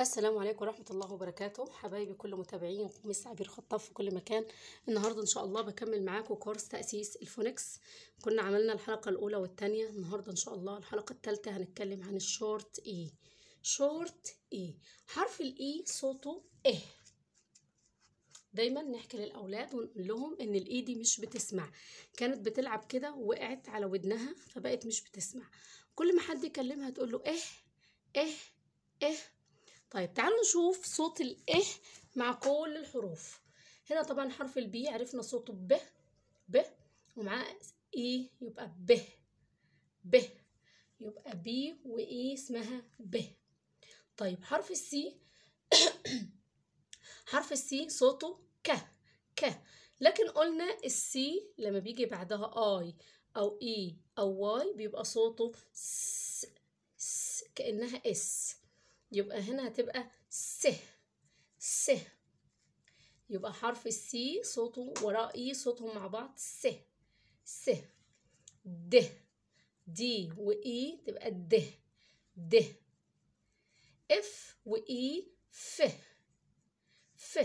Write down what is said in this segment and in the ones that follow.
السلام عليكم ورحمة الله وبركاته حبايبي كل متابعين مس عبير خطاف في كل مكان النهاردة إن شاء الله بكمل معاكم كورس تأسيس الفونكس كنا عملنا الحلقة الأولى والتانية النهاردة إن شاء الله الحلقة التالتة هنتكلم عن الشورت إي e. شورت إي e. حرف الإي e صوته إيه دايما نحكي للأولاد ونقول لهم إن الإي دي مش بتسمع كانت بتلعب كده وقعت على ودنها فبقت مش بتسمع كل ما حد يكلمها تقول له إيه إيه إيه طيب تعالوا نشوف صوت الإه مع كل الحروف هنا طبعا حرف البي عرفنا صوته ب ب ومعاه إي e يبقى ب ب يبقى بي وإي e اسمها ب طيب حرف السي حرف السي صوته ك ك لكن قلنا السي لما بيجي بعدها اي او اي e او واي بيبقى صوته س, س كانها اس يبقى هنا هتبقى س س يبقى حرف السي صوته وراء اي e صوتهم مع بعض س س د دي واي e تبقى د د اف واي e، ف ف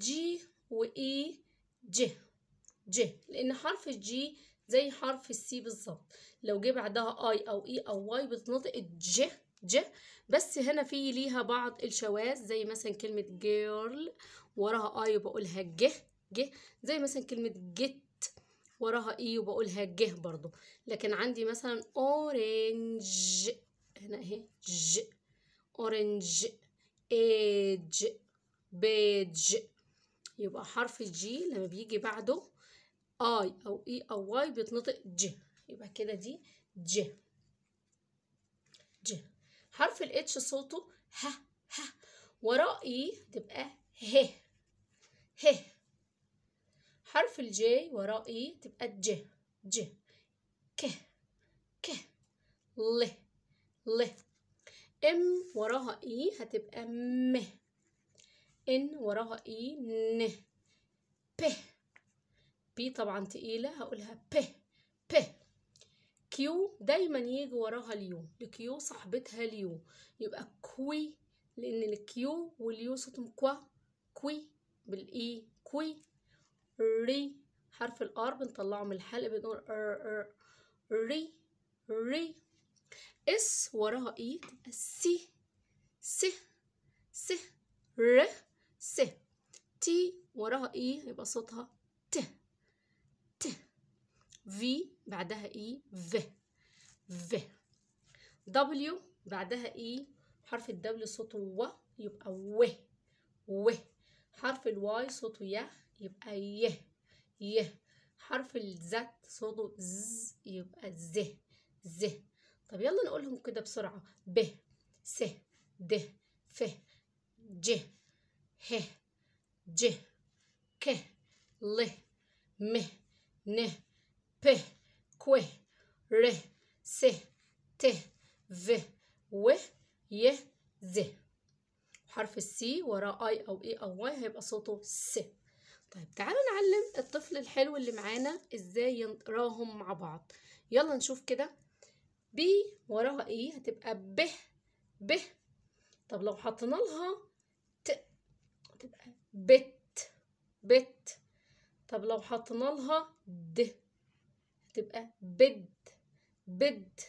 جي واي ج ج لان حرف الجي زي حرف السي بالظبط لو جه بعدها اي او اي او واي بتنطق الجه ج بس هنا في ليها بعض الشواذ زي مثلا كلمة جيرل وراها اي وبقولها ج ج زي مثلا كلمة جيت وراها اي e وبقولها ج برضو لكن عندي مثلا اورنج هنا اهي ج اورنج ايج بيج يبقى حرف الجي لما بيجي بعده اي او اي e او واي بيتنطق ج يبقى كده دي ج ج حرف الاتش صوته ه ه وراء اي تبقى ه ه حرف الجي وراء اي تبقى ج ج ك ك ل ل ام وراها اي e هتبقى م ان وراها اي e ن ب بي طبعا تقيله هقولها ب كيو دايما يجي وراها اليو لكيو صاحبتها اليو يبقى كوي لان الكيو واليو صوتهم كوا كوي بالاي كوي ري حرف الار بنطلعه من الحلق بنقول ار ار ري ري اس وراها اي تبقى سي سي سي ر سي تي وراها اي يبقى صوتها في بعدها اي في في دبليو بعدها اي e. حرف الدبل صوته و يبقى و و حرف الواي صوته ي يبقى ي ي حرف الزت صوته ز يبقى ز ز طب يلا نقولهم كده بسرعة ب س د ف ج ه ج ك ل م ن pe, ك re, se, te, ve, و ye, ze. حرف السي وراه اي او اي e او واي هيبقى صوته س طيب تعالوا نعلم الطفل الحلو اللي معانا ازاي يراهم مع بعض يلا نشوف كده بي وراها ايه هتبقى ب ب طب لو حطينا لها ت هتبقى بت بت طب لو حطينا لها د تبقى بد بد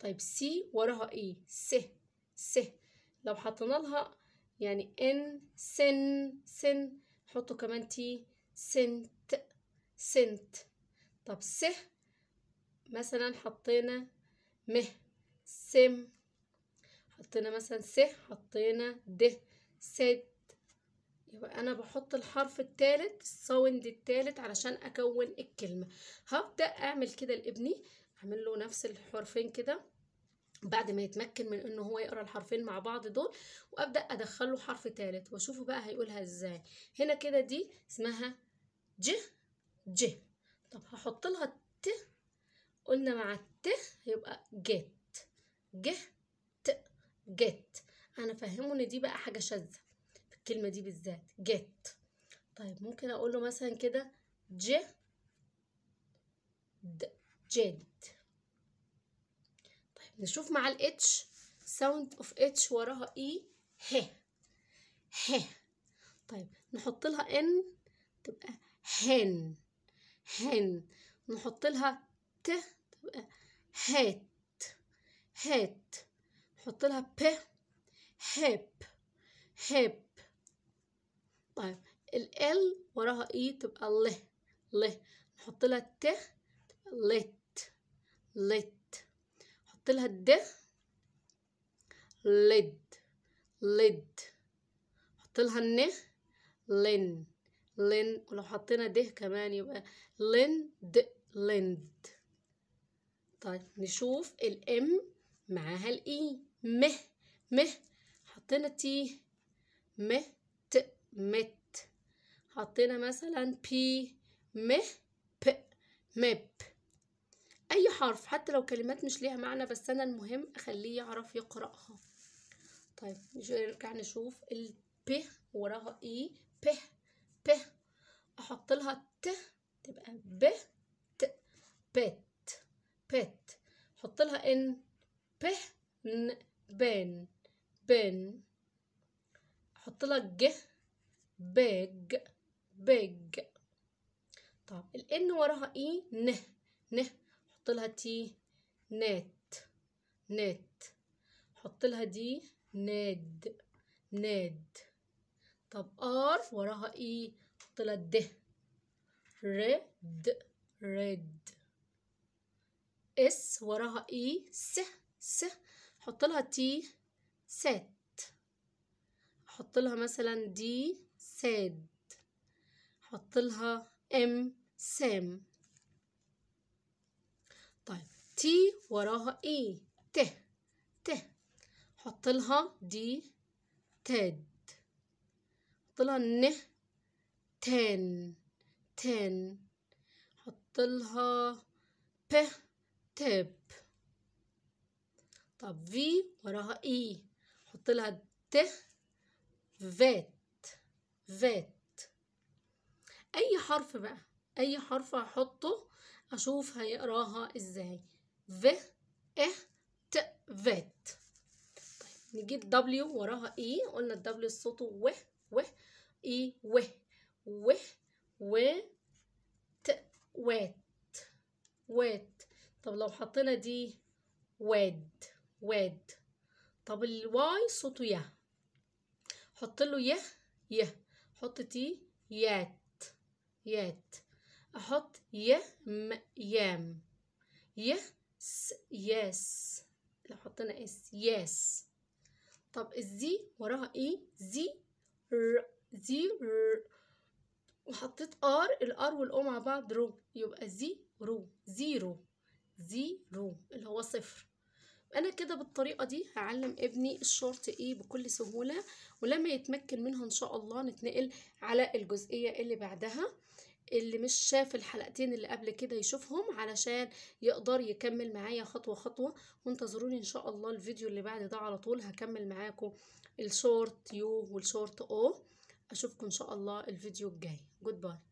طيب سي وراها ايه س س لو حطينا لها يعني ان سن سن حطوا كمان تي سنت سنت طب س مثلا حطينا م سم حطينا مثلا س حطينا د ست يبقى انا بحط الحرف الثالث الساوند الثالث علشان اكون الكلمه هبدا اعمل كده لابني اعمل له نفس الحرفين كده بعد ما يتمكن من ان هو يقرا الحرفين مع بعض دول وابدا أدخله حرف ثالث واشوفه بقى هيقولها ازاي هنا كده دي اسمها ج ج طب هحط لها ت قلنا مع الت يبقى جت جه ت جت انا فهمه ان دي بقى حاجه شاذه الكلمة دي بالذات get طيب ممكن أقول له مثلا كده ج د جد طيب نشوف مع الاتش ساوند اوف اتش وراها اي e، ه ه طيب نحط لها ان تبقى هن هن نحط لها ت تبقى هات هات نحط لها ب هب هب طيب ال وراها اي تبقى ل ل نحط لها ت لت لت نحط لها الد لد لد نحط لها الن لن لن ولو حطينا د كمان يبقى لن د لند طيب نشوف الام معاها الاي مه مه حطينا تي مه مت حطينا مثلا بي م ب مب أي حرف حتى لو كلمات مش ليها معنى بس أنا المهم أخليه يعرف يقرأها طيب نرجع نشوف ال ب وراها إي ب ب أحط لها ت تبقى ب ت بت بت أحط لها إن ب ن بن بن أحط لها ج big big طب الان وراها اي e، نه نه حط لها تي نت نت حط لها دي ند ند طب ار وراها اي e، حط لها د رد رد اس وراها اي e، س س حط لها تي سات حط لها مثلا دي ساد حط لها ام سام طيب تي وراها اي ته ته حط لها دي تاد حط لها ن تان تان حط لها ب تاب طب في وراها اي e. حط لها ت فات ذات أي حرف بقى أي حرف هحطه أشوف هيقراها إزاي ف اه ت ذات طيب نجيب دبليو وراها إي e، قلنا الدبليو صوته و و إي e، و و و ت وات وات طب لو حطينا دي واد واد طب الواي صوته يه حط له يه يه حط تي يات يات احط ي م يام يس ياس لو حطينا اس ياس طب الزي وراها ايه e، زي ر زي ر وحطيت ار الار والاو مع بعض رو يبقى زي رو زيرو زيرو اللي هو صفر انا كده بالطريقه دي هعلم ابني الشورت ايه بكل سهوله ولما يتمكن منها ان شاء الله نتنقل على الجزئيه اللي بعدها اللي مش شاف الحلقتين اللي قبل كده يشوفهم علشان يقدر يكمل معايا خطوه خطوه وانتظروني ان شاء الله الفيديو اللي بعد ده على طول هكمل معاكم الشورت يو والشورت او اشوفكم ان شاء الله الفيديو الجاي جود باي